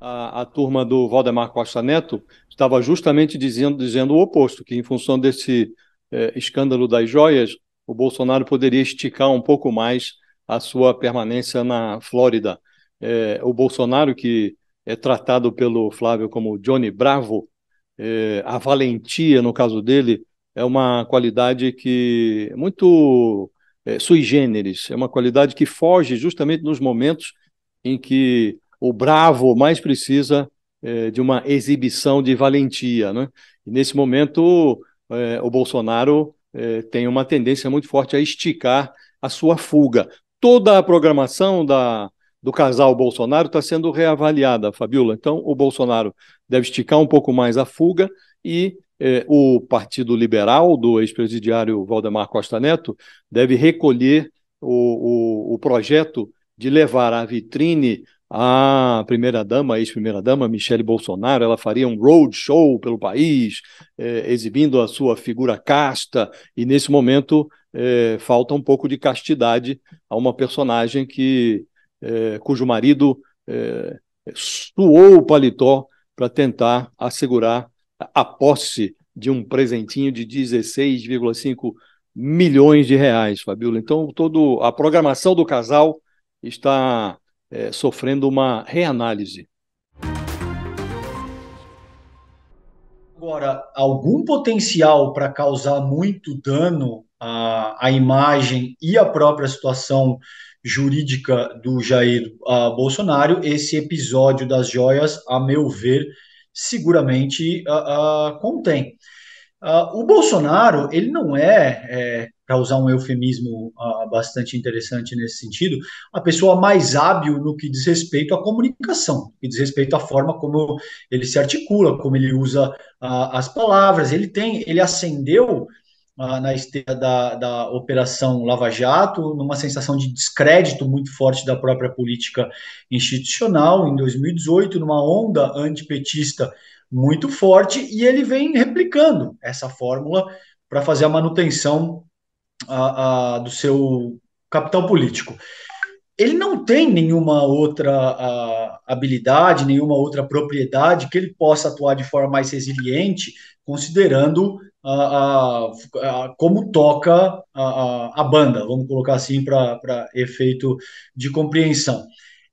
a, a, turma do Valdemar Costa Neto estava justamente dizendo, dizendo o oposto, que em função desse é, escândalo das joias, o Bolsonaro poderia esticar um pouco mais a sua permanência na Flórida. É, o Bolsonaro, que é tratado pelo Flávio como Johnny Bravo, é, a valentia, no caso dele, é uma qualidade que muito sui generis, é uma qualidade que foge justamente nos momentos em que o bravo mais precisa é, de uma exibição de valentia. Né? E nesse momento, é, o Bolsonaro é, tem uma tendência muito forte a esticar a sua fuga. Toda a programação da, do casal Bolsonaro está sendo reavaliada, Fabiola. Então, o Bolsonaro deve esticar um pouco mais a fuga e é, o Partido Liberal do ex-presidiário Valdemar Costa Neto deve recolher o, o, o projeto de levar à vitrine a primeira-dama, ex-primeira-dama, Michele Bolsonaro, ela faria um roadshow pelo país, eh, exibindo a sua figura casta, e nesse momento eh, falta um pouco de castidade a uma personagem que eh, cujo marido eh, suou o paletó para tentar assegurar a posse de um presentinho de 16,5 milhões de reais, Fabíola. Então, todo a programação do casal está é, sofrendo uma reanálise. Agora, algum potencial para causar muito dano à, à imagem e à própria situação jurídica do Jair uh, Bolsonaro, esse episódio das joias, a meu ver, seguramente uh, uh, contém. o Bolsonaro, ele não é, é para usar um eufemismo uh, bastante interessante nesse sentido, a pessoa mais hábil no que diz respeito à comunicação, que diz respeito à forma como ele se articula, como ele usa uh, as palavras. Ele tem, ele ascendeu uh, ah, na esteira da, da Operação Lava Jato, numa sensação de descrédito muito forte da própria política institucional, em 2018, numa onda antipetista muito forte, e ele vem replicando essa fórmula para fazer a manutenção a, a, do seu capital político. Ele não tem nenhuma outra a, habilidade, nenhuma outra propriedade que ele possa atuar de forma mais resiliente, considerando como toca a, banda, vamos colocar assim para efeito de compreensão.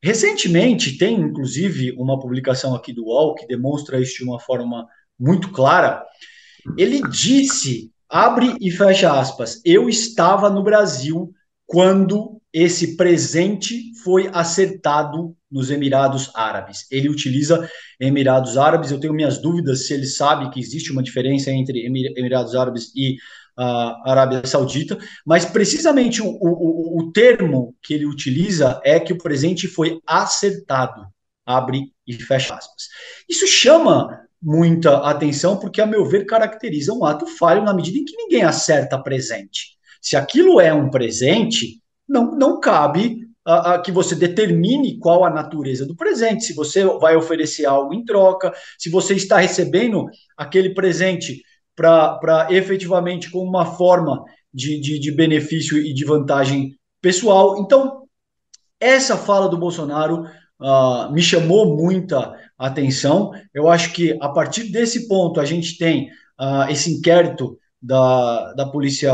Recentemente, tem inclusive uma publicação aqui do UOL que demonstra isso de uma forma muito clara. Ele disse Abre e fecha aspas. Eu estava no Brasil quando esse presente foi acertado nos Emirados Árabes. Ele utiliza Emirados Árabes. Eu tenho minhas dúvidas se ele sabe que existe uma diferença entre Emirados Árabes e ah, Arábia Saudita, mas precisamente o, o, o termo que ele utiliza é que o presente foi acertado. Abre e fecha aspas. Isso chama muita atenção, porque, a meu ver, caracteriza um ato falho na medida em que ninguém acerta presente. Se aquilo é um presente, não, não cabe a, a, que você determine qual a natureza do presente, se você vai oferecer algo em troca, se você está recebendo aquele presente para efetivamente como uma forma de, de, de benefício e de vantagem pessoal. Então, essa fala do Bolsonaro Uh, me chamou muita atenção. Eu acho que a partir desse ponto a gente tem uh, esse inquérito da, da Polícia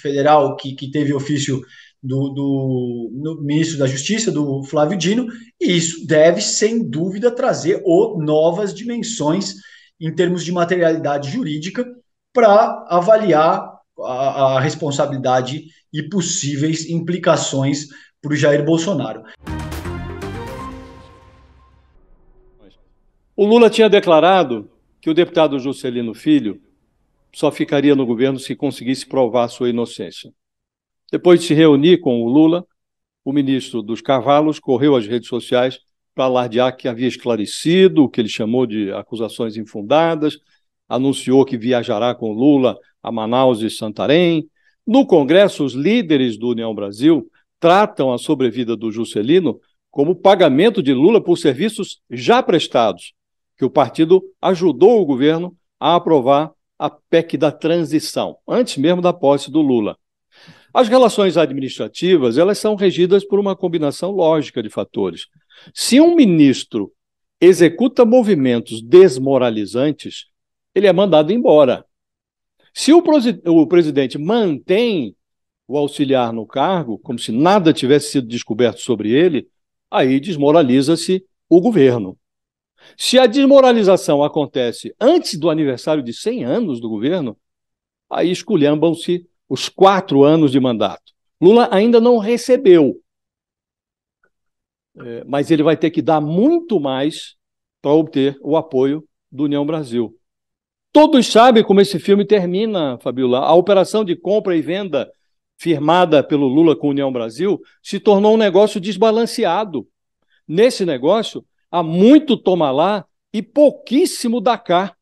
Federal que, que teve ofício do, do ministro da Justiça, do Flávio Dino, e isso deve, sem dúvida, trazer ou novas dimensões em termos de materialidade jurídica para avaliar a, a responsabilidade e possíveis implicações para o Jair Bolsonaro. O Lula tinha declarado que o deputado Juscelino Filho só ficaria no governo se conseguisse provar sua inocência. Depois de se reunir com o Lula, o ministro dos Cavalos correu às redes sociais para alardear que havia esclarecido o que ele chamou de acusações infundadas, anunciou que viajará com Lula a Manaus e Santarém. No Congresso, os líderes do União Brasil tratam a sobrevida do Juscelino como pagamento de Lula por serviços já prestados que o partido ajudou o governo a aprovar a PEC da transição, antes mesmo da posse do Lula. As relações administrativas, elas são regidas por uma combinação lógica de fatores. Se um ministro executa movimentos desmoralizantes, ele é mandado embora. Se o, o presidente mantém o auxiliar no cargo, como se nada tivesse sido descoberto sobre ele, aí desmoraliza-se o governo. Se a desmoralização acontece antes do aniversário de 100 anos do governo, aí esculhambam-se os quatro anos de mandato. Lula ainda não recebeu, é, mas ele vai ter que dar muito mais para obter o apoio do União Brasil. Todos sabem como esse filme termina, Fabiola. A operação de compra e venda firmada pelo Lula com a União Brasil se tornou um negócio desbalanceado. Nesse negócio, há muito toma lá e pouquíssimo dá cá.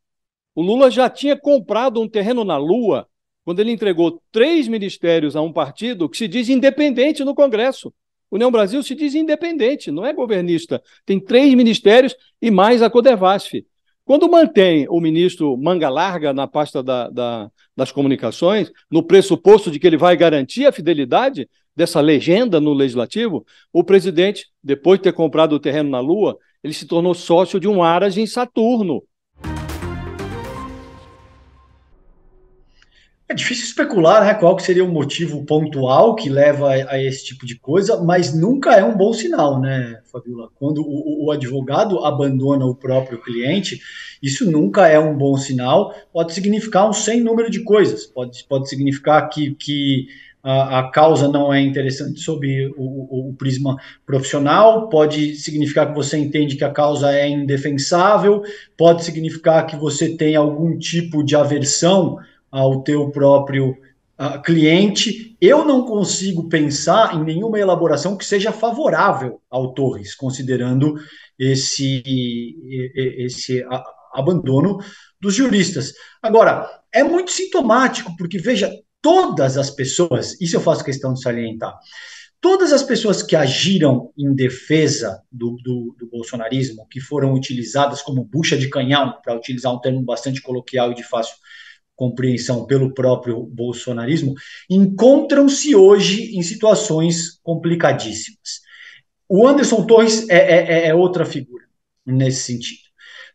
O Lula já tinha comprado um terreno na Lua quando ele entregou três ministérios a um partido que se diz independente no Congresso. União Brasil se diz independente, não é governista. Tem três ministérios e mais a Codevasf. Quando mantém o ministro Manga Larga na pasta da, da, das comunicações, no pressuposto de que ele vai garantir a fidelidade, dessa legenda no legislativo, o presidente, depois de ter comprado o terreno na Lua, ele se tornou sócio de um Aras em Saturno. É difícil especular né, qual que seria o motivo pontual que leva a, esse tipo de coisa, mas nunca é um bom sinal, né, Fabiola? Quando o, o advogado abandona o próprio cliente, isso nunca é um bom sinal. Pode significar um sem número de coisas. Pode, pode significar que, que a, a causa não é interessante sob o, o, o, prisma profissional, pode significar que você entende que a causa é indefensável, pode significar que você tem algum tipo de aversão ao teu próprio cliente. Eu não consigo pensar em nenhuma elaboração que seja favorável ao Torres, considerando esse, esse abandono dos juristas. Agora, é muito sintomático, porque veja, todas as pessoas, isso eu faço questão de salientar, todas as pessoas que agiram em defesa do, do, do bolsonarismo, que foram utilizadas como bucha de canhão, para utilizar um termo bastante coloquial e de fácil compreensão pelo próprio bolsonarismo, encontram-se hoje em situações complicadíssimas. O Anderson Torres é, é, é outra figura nesse sentido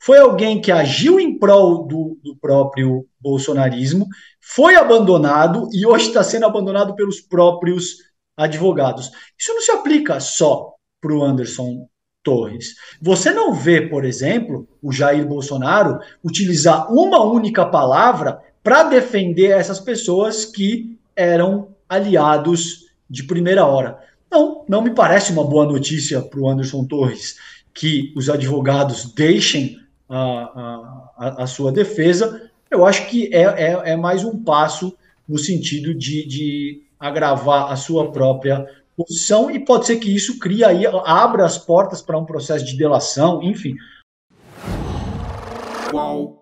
foi alguém que agiu em prol do, do próprio bolsonarismo, foi abandonado e hoje está sendo abandonado pelos próprios advogados. Isso não se aplica só para o Anderson Torres. Você não vê, por exemplo, o Jair Bolsonaro utilizar uma única palavra para defender essas pessoas que eram aliados de primeira hora. Não, não me parece uma boa notícia para o Anderson Torres que os advogados deixem a, a, a sua defesa, eu acho que é, é, é, mais um passo no sentido de, de agravar a sua própria posição e pode ser que isso cria aí, abra as portas para um processo de delação, enfim. Qual